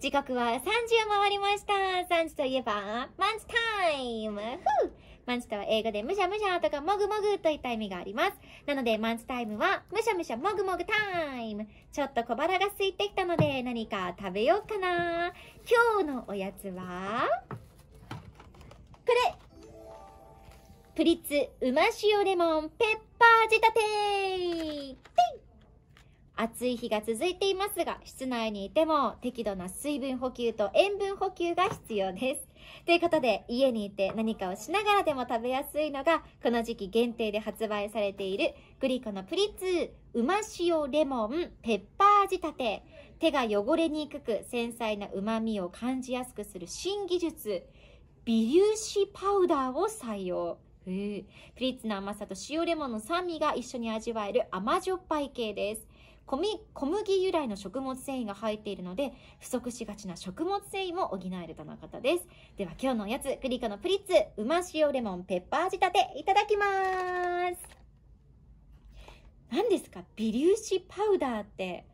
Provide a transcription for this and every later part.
時刻は3時を回りました。3時といえば、マンチタイムマンチとは英語でむしゃむしゃとかもぐもぐといった意味があります。なのでマンチタイムはむしゃむしゃもぐもぐタイム。ちょっと小腹が空いてきたので何か食べようかな。今日のおやつは、これプリッツうま塩レモンペッパー仕立てイ。暑い日が続いていますが、室内にいても適度な水分補給と塩分補給が必要です。ということで、家にいて何かをしながらでも食べやすいのが、この時期限定で発売されている、グリコのプリッツ、うま塩レモン、ペッパー仕立て。手が汚れにくく、繊細な旨味を感じやすくする新技術、微粒子パウダーを採用。プリッツの甘さと塩レモンの酸味が一緒に味わえる甘じょっぱい系です。小麦由来の食物繊維が入っているので、不足しがちな食物繊維も補えるとのことです。では今日のおやつ、クリコのプリッツ、うま塩レモンペッパー仕立て、いただきます。何ですか微粒子パウダーって、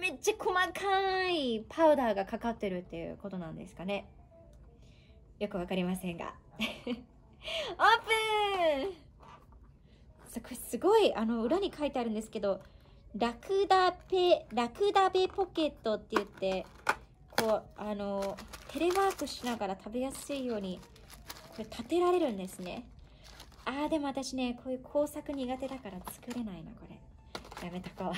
めっちゃ細かいパウダーがかかってるっていうことなんですかね。よくわかりませんが。オープンすごい、あの、裏に書いてあるんですけど、ラクダペ、ラクダベポケットって言って、こう、あの、テレワークしながら食べやすいように、これ立てられるんですね。あー、でも私ね、こういう工作苦手だから作れないな、これ。やめとこう。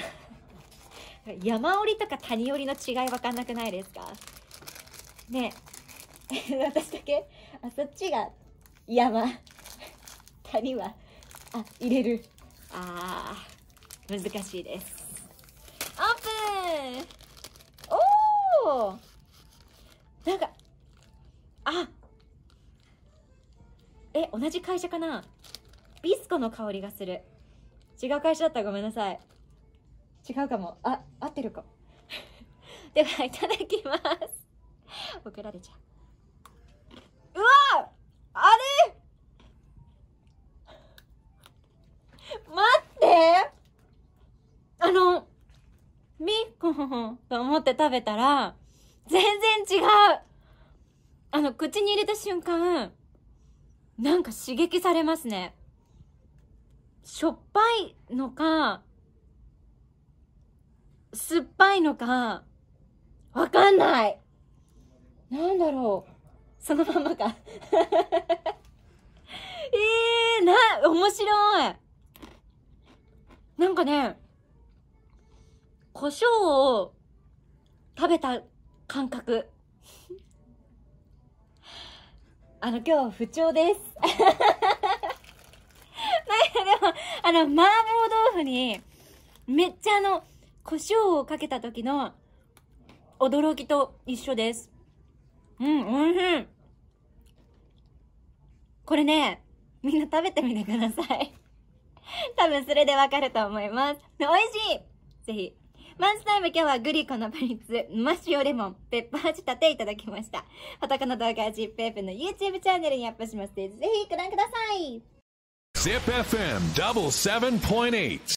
山折りとか谷折りの違いわかんなくないですかね 私だけあ、そっちが山。谷は、あ、入れる。ああ難しいですオープンおおなんかあえ同じ会社かなビスコの香りがする違う会社だったらごめんなさい違うかもあ合ってるか ではいただきます送られちゃうみっこと思って食べたら、全然違うあの、口に入れた瞬間、なんか刺激されますね。しょっぱいのか、酸っぱいのか、わかんないなんだろうそのままかえ えー、な、面白いなんかね、胡椒を食べた感覚。あの、今日不調です。なんかでも、あの、麻婆豆腐に、めっちゃあの、胡椒をかけた時の、驚きと一緒です。うん、おいしい。これね、みんな食べてみてください。多分それでわかると思います。美味しいぜひマンスタイム今日はグリコのプリッツ、マシオレモン、ペッパー仕立ていただきました。はたかの動画は ZIPFM の YouTube チャンネルにアップしますので、ぜひご覧ください。ZIPFM77.8